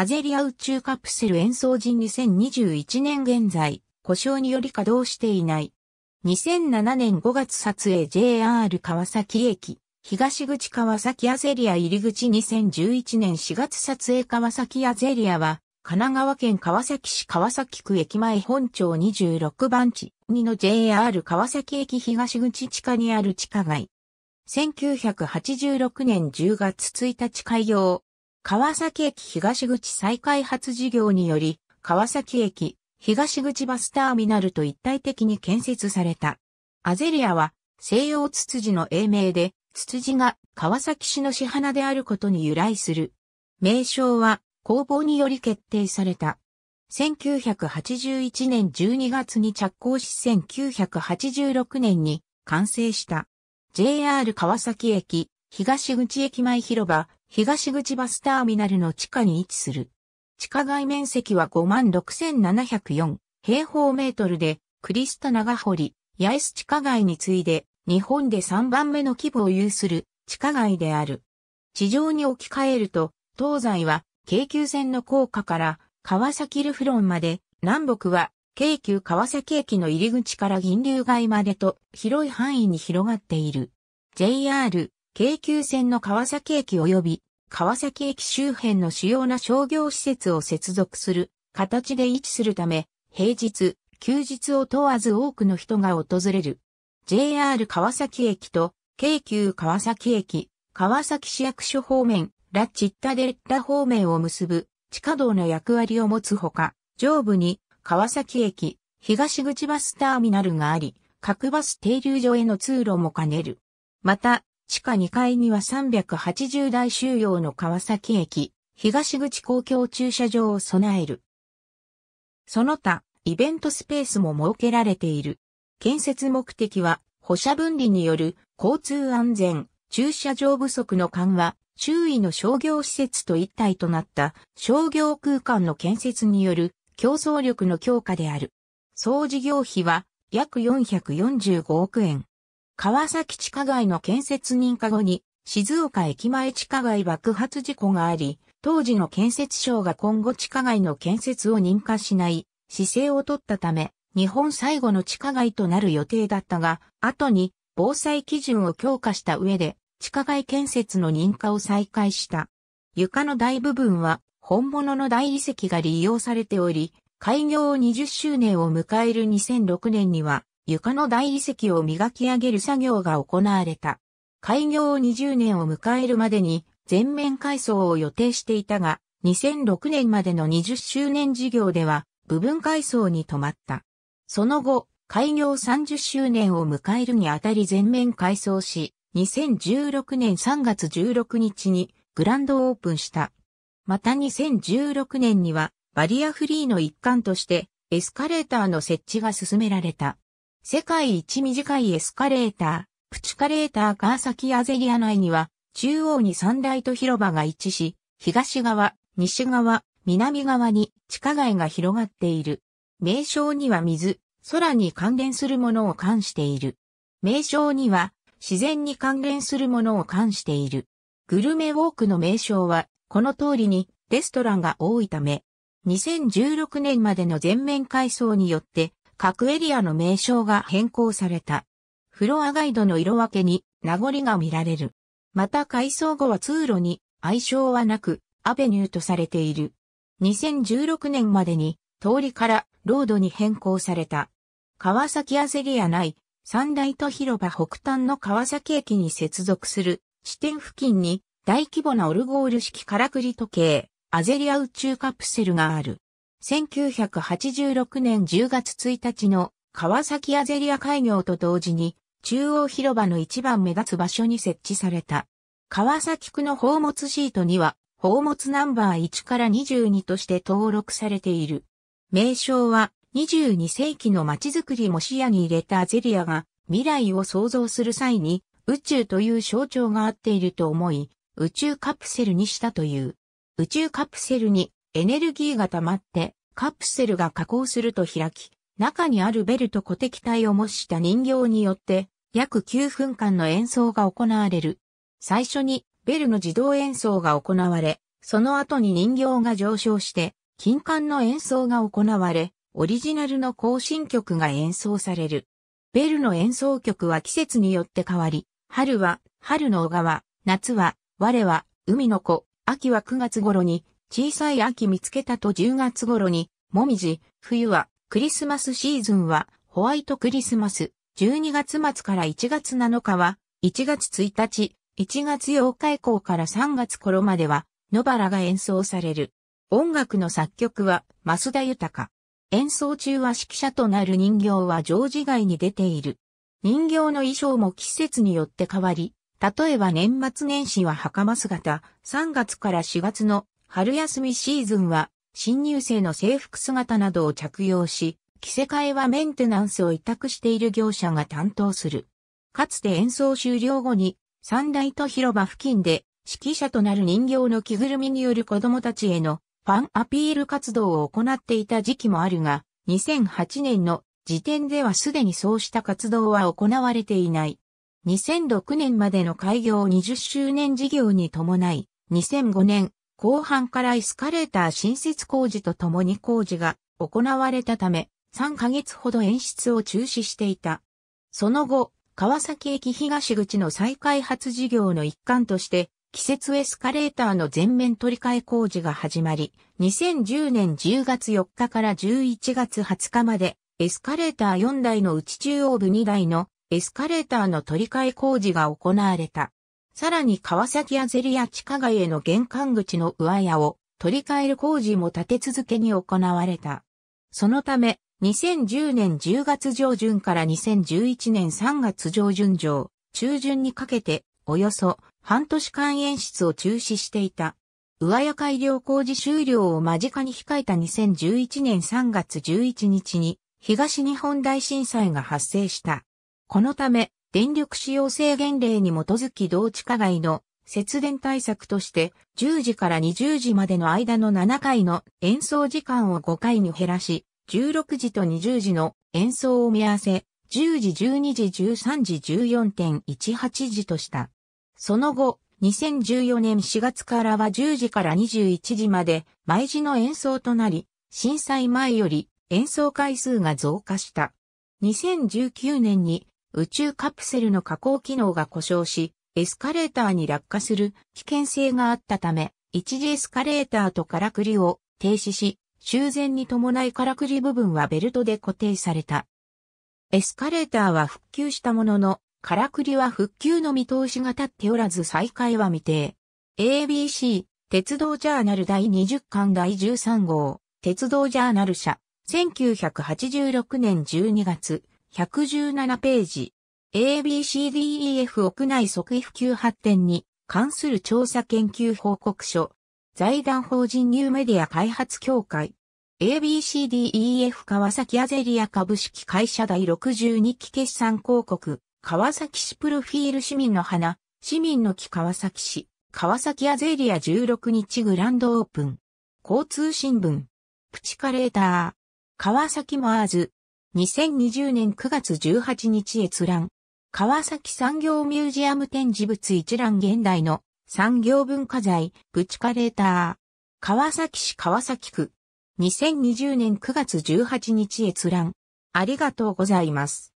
アゼリア宇宙カプセル演奏陣2021年現在、故障により稼働していない。2007年5月撮影 JR 川崎駅、東口川崎アゼリア入り口2011年4月撮影川崎アゼリアは、神奈川県川崎市川崎区駅前本町26番地2の JR 川崎駅東口地下にある地下街。1986年10月1日開業、川崎駅東口再開発事業により、川崎駅東口バスターミナルと一体的に建設された。アゼリアは西洋ツツジの英名で、ツツジが川崎市の市花であることに由来する。名称は工房により決定された。1981年12月に着工し1986年に完成した。JR 川崎駅、東口駅前広場、東口バスターミナルの地下に位置する。地下外面積は56,704平方メートルで、クリスタ長堀、八重洲地下街に次いで、日本で3番目の規模を有する地下街である。地上に置き換えると、東西は京急線の高架から川崎ルフロンまで、南北は京急川崎駅の入り口から銀流街までと広い範囲に広がっている。JR 京急線の川崎駅及び川崎駅周辺の主要な商業施設を接続する形で位置するため、平日、休日を問わず多くの人が訪れる。JR 川崎駅と京急川崎駅、川崎市役所方面、ラ・チッタデッラ方面を結ぶ地下道の役割を持つほか、上部に川崎駅、東口バスターミナルがあり、各バス停留所への通路も兼ねる。また、地下2階には380台収容の川崎駅、東口公共駐車場を備える。その他、イベントスペースも設けられている。建設目的は、保車分離による交通安全、駐車場不足の緩和、周囲の商業施設と一体となった商業空間の建設による競争力の強化である。総事業費は約445億円。川崎地下街の建設認可後に、静岡駅前地下街爆発事故があり、当時の建設省が今後地下街の建設を認可しない姿勢を取ったため、日本最後の地下街となる予定だったが、後に防災基準を強化した上で、地下街建設の認可を再開した。床の大部分は本物の大理石が利用されており、開業20周年を迎える2006年には、床の大理石を磨き上げる作業が行われた。開業20年を迎えるまでに全面改装を予定していたが、2006年までの20周年事業では部分改装に止まった。その後、開業30周年を迎えるにあたり全面改装し、2016年3月16日にグランドオープンした。また2016年にはバリアフリーの一環としてエスカレーターの設置が進められた。世界一短いエスカレーター、プチカレーター川崎アゼリア内には、中央に三大と広場が一致し、東側、西側、南側に地下街が広がっている。名称には水、空に関連するものを関している。名称には自然に関連するものを関している。グルメウォークの名称は、この通りにレストランが多いため、2016年までの全面改装によって各エリアの名称が変更された。フロアガイドの色分けに名残が見られる。また改装後は通路に愛称はなくアベニューとされている。2016年までに通りからロードに変更された。川崎アゼリア内三大都広場北端の川崎駅に接続する地点付近に大規模なオルゴール式カラクリ時計アゼリア宇宙カプセルがある。1986年10月1日の川崎アゼリア開業と同時に中央広場の一番目立つ場所に設置された。川崎区の宝物シートには宝物ナンバー1から22として登録されている。名称は22世紀の街づくりも視野に入れたアゼリアが未来を創造する際に宇宙という象徴があっていると思い宇宙カプセルにしたという。宇宙カプセルにエネルギーが溜まって、カプセルが加工すると開き、中にあるベルと固敵体を模した人形によって、約9分間の演奏が行われる。最初に、ベルの自動演奏が行われ、その後に人形が上昇して、金管の演奏が行われ、オリジナルの行進曲が演奏される。ベルの演奏曲は季節によって変わり、春は、春の小川、夏は、我は、海の子、秋は9月頃に小さい秋見つけたと10月頃に、もみじ、冬は、クリスマスシーズンは、ホワイトクリスマス、12月末から1月7日は、1月1日、1月8日以降から3月頃までは、野原が演奏される。音楽の作曲は、増田豊。演奏中は指揮者となる人形は常時外に出ている。人形の衣装も季節によって変わり、例えば年末年始は袴姿、3月から4月の春休みシーズンは、新入生の制服姿などを着用し、着せ替えはメンテナンスを委託している業者が担当する。かつて演奏終了後に、三大と広場付近で、指揮者となる人形の着ぐるみによる子供たちへのファンアピール活動を行っていた時期もあるが、2008年の時点ではすでにそうした活動は行われていない。2006年までの開業20周年事業に伴い、2005年、後半からエスカレーター新設工事とともに工事が行われたため、3ヶ月ほど演出を中止していた。その後、川崎駅東口の再開発事業の一環として、季節エスカレーターの全面取り替え工事が始まり、2010年10月4日から11月20日まで、エスカレーター4台のうち中央部2台のエスカレーターの取り替え工事が行われた。さらに川崎アゼリア地下街への玄関口の上屋を取り替える工事も立て続けに行われた。そのため、2010年10月上旬から2011年3月上旬上、中旬にかけて、およそ半年間演出を中止していた。上屋改良工事終了を間近に控えた2011年3月11日に東日本大震災が発生した。このため、電力使用制限令に基づき同地下街の節電対策として10時から20時までの間の7回の演奏時間を5回に減らし、16時と20時の演奏を見合わせ、10時、12時、13時、14.18時とした。その後、2014年4月からは10時から21時まで毎時の演奏となり、震災前より演奏回数が増加した。2019年に宇宙カプセルの加工機能が故障し、エスカレーターに落下する危険性があったため、一時エスカレーターとからくりを停止し、修繕に伴いからくり部分はベルトで固定された。エスカレーターは復旧したものの、からくりは復旧の見通しが立っておらず再開は未定。ABC、鉄道ジャーナル第20巻第13号、鉄道ジャーナル社、1986年12月、117ページ。ABCDEF 屋内即位普及発展に関する調査研究報告書。財団法人ニューメディア開発協会。ABCDEF 川崎アゼリア株式会社第62期決算広告、川崎市プロフィール市民の花、市民の木川崎市、川崎アゼリア16日グランドオープン。交通新聞、プチカレーター、川崎マーズ、2020年9月18日閲覧。川崎産業ミュージアム展示物一覧現代の産業文化財、プチカレーター。川崎市川崎区。2020年9月18日閲覧。ありがとうございます。